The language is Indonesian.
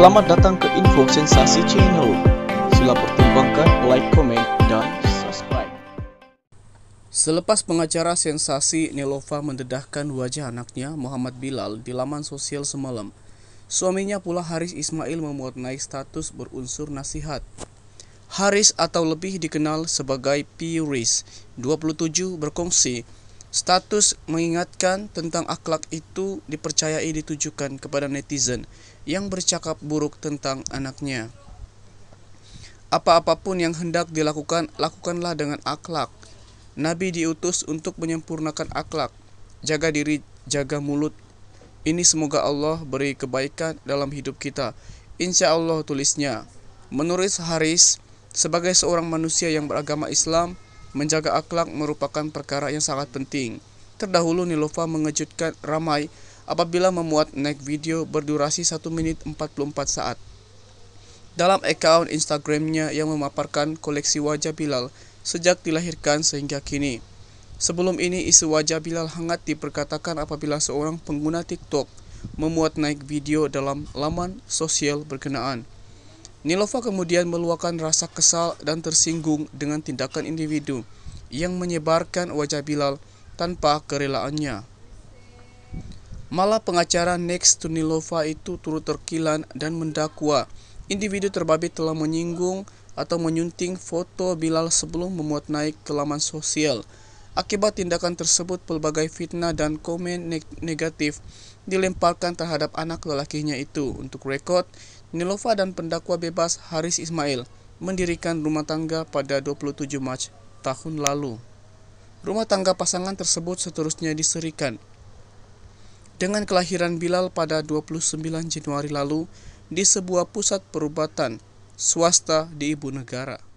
Selamat datang ke Info Sensasi Channel. Sila pertimbangkan like, comment, dan subscribe. Selepas pengacara sensasi Nelova mendedahkan wajah anaknya Muhammad Bilal di laman sosial semalam, suaminya pula Haris Ismail memuat naik status berunsur nasihat. Haris atau lebih dikenal sebagai Piris, 27 berkongsi Status mengingatkan tentang akhlak itu dipercayai ditujukan kepada netizen yang bercakap buruk tentang anaknya. Apa-apapun yang hendak dilakukan, lakukanlah dengan akhlak. Nabi diutus untuk menyempurnakan akhlak. Jaga diri, jaga mulut. Ini semoga Allah beri kebaikan dalam hidup kita. Insya Allah tulisnya. Menurut Haris, sebagai seorang manusia yang beragama Islam, Menjaga akhlak merupakan perkara yang sangat penting. Terdahulu Nilofa mengejutkan ramai apabila memuat naik video berdurasi 1 menit 44 saat. Dalam akun Instagramnya yang memaparkan koleksi wajah Bilal sejak dilahirkan sehingga kini. Sebelum ini isu wajah Bilal hangat diperkatakan apabila seorang pengguna TikTok memuat naik video dalam laman sosial berkenaan. Nilova kemudian meluahkan rasa kesal dan tersinggung dengan tindakan individu yang menyebarkan wajah Bilal tanpa kerelaannya. Malah pengacara next to Nilova itu turut terkilan dan mendakwa individu terbabit telah menyinggung atau menyunting foto Bilal sebelum memuat naik ke laman sosial. Akibat tindakan tersebut pelbagai fitnah dan komen negatif dilemparkan terhadap anak lelakinya itu. Untuk rekod, Nilova dan pendakwa bebas Haris Ismail mendirikan rumah tangga pada 27 Mac tahun lalu. Rumah tangga pasangan tersebut seterusnya diserikan. Dengan kelahiran Bilal pada 29 Januari lalu di sebuah pusat perubatan swasta di ibu negara.